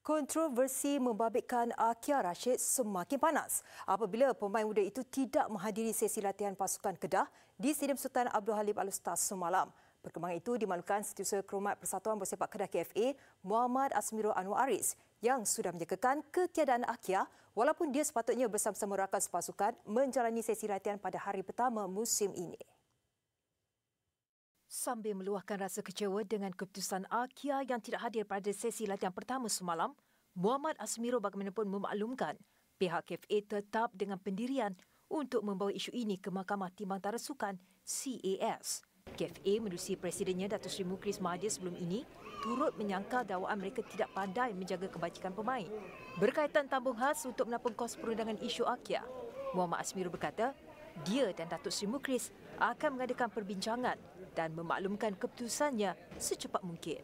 Kontroversi membabitkan Akia Rashid semakin panas apabila pemain muda itu tidak menghadiri sesi latihan pasukan Kedah di Stadium Sultan Abdul Halim Al-Ustaz semalam. Perkembangan itu dimaklumkan setiausaha kerumat Persatuan Bersepak Kedah KFA Muhammad Asmiro Anwar Aris yang sudah menyekakan ketiadaan Akia walaupun dia sepatutnya bersama-sama rakan sepasukan menjalani sesi latihan pada hari pertama musim ini. Sambil meluahkan rasa kecewa dengan keputusan Akia yang tidak hadir pada sesi latihan pertama semalam, Muhammad Asmiro bagaimanapun memaklumkan pihak KFA tetap dengan pendirian untuk membawa isu ini ke Mahkamah Timbang Tara Sukan CAS. KFA menerusi presidennya Datuk Sri Mukris Mahathir sebelum ini turut menyangkal dakwaan mereka tidak pandai menjaga kebajikan pemain. Berkaitan tambung khas untuk menampung kos perundangan isu Akia, Muhammad Asmiro berkata, dia dan Datuk Sri Mukris akan mengadakan perbincangan dan memaklumkan keputusannya secepat mungkin.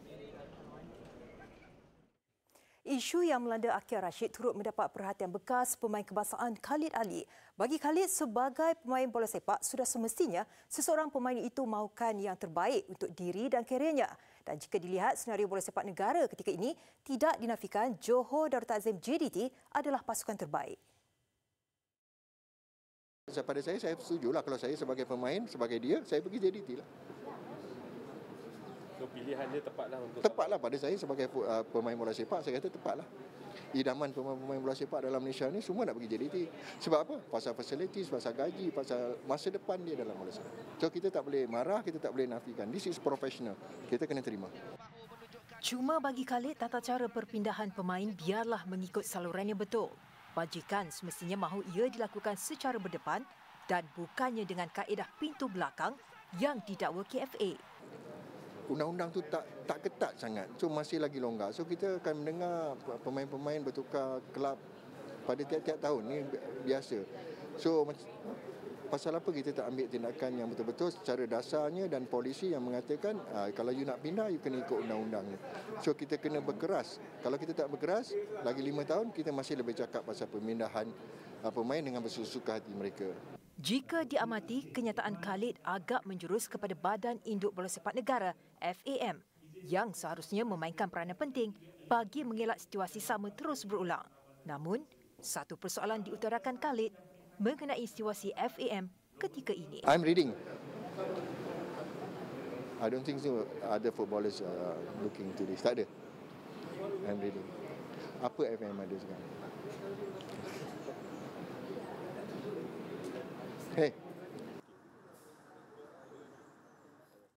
Isu yang melanda Akhil Rashid turut mendapat perhatian bekas pemain kebangsaan Khalid Ali. Bagi Khalid, sebagai pemain bola sepak, sudah semestinya seseorang pemain itu mahukan yang terbaik untuk diri dan kariernya. Dan jika dilihat senario bola sepak negara ketika ini, tidak dinafikan Johor Darul Ta'zim JDT adalah pasukan terbaik. Saya Pada saya, saya setuju lah kalau saya sebagai pemain, sebagai dia, saya pergi JDT lah. So, tepat lah untuk... tepat lah pada saya sebagai uh, pemain bola sepak, saya kata tepat lah Idaman pemain-pemain bola sepak dalam Malaysia ni semua nak pergi JDT. Sebab apa? Pasal facilities, pasal gaji, pasal masa depan dia dalam bola sepak. So, kita tak boleh marah, kita tak boleh nafikan. This is professional. Kita kena terima. Cuma bagi Khalid, tata cara perpindahan pemain biarlah mengikut salurannya betul. Wajikan semestinya mahu ia dilakukan secara berdepan dan bukannya dengan kaedah pintu belakang yang didakwa KFA. Undang-undang itu tak tak ketat sangat. So masih lagi longgar. So kita akan mendengar pemain-pemain bertukar kelab pada tiap-tiap tahun ni biasa. So pasal apa kita tak ambil tindakan yang betul-betul secara dasarnya dan polisi yang mengatakan uh, kalau you nak pindah you kena ikut undang-undang. So kita kena berkeras. Kalau kita tak berkeras, lagi lima tahun kita masih lebih cakap pasal pemindahan uh, pemain dengan bersuka hati mereka. Jika diamati, kenyataan Khalid agak menjurus kepada Badan Induk Bola Sepak Negara, FAM, yang seharusnya memainkan peranan penting bagi mengelak situasi sama terus berulang. Namun, satu persoalan diutarakan Khalid mengenai situasi FAM ketika ini. I'm reading. I don't think so. Other footballers are looking to this. Tak ada. I'm reading. Apa FAM ada sekarang? Hey.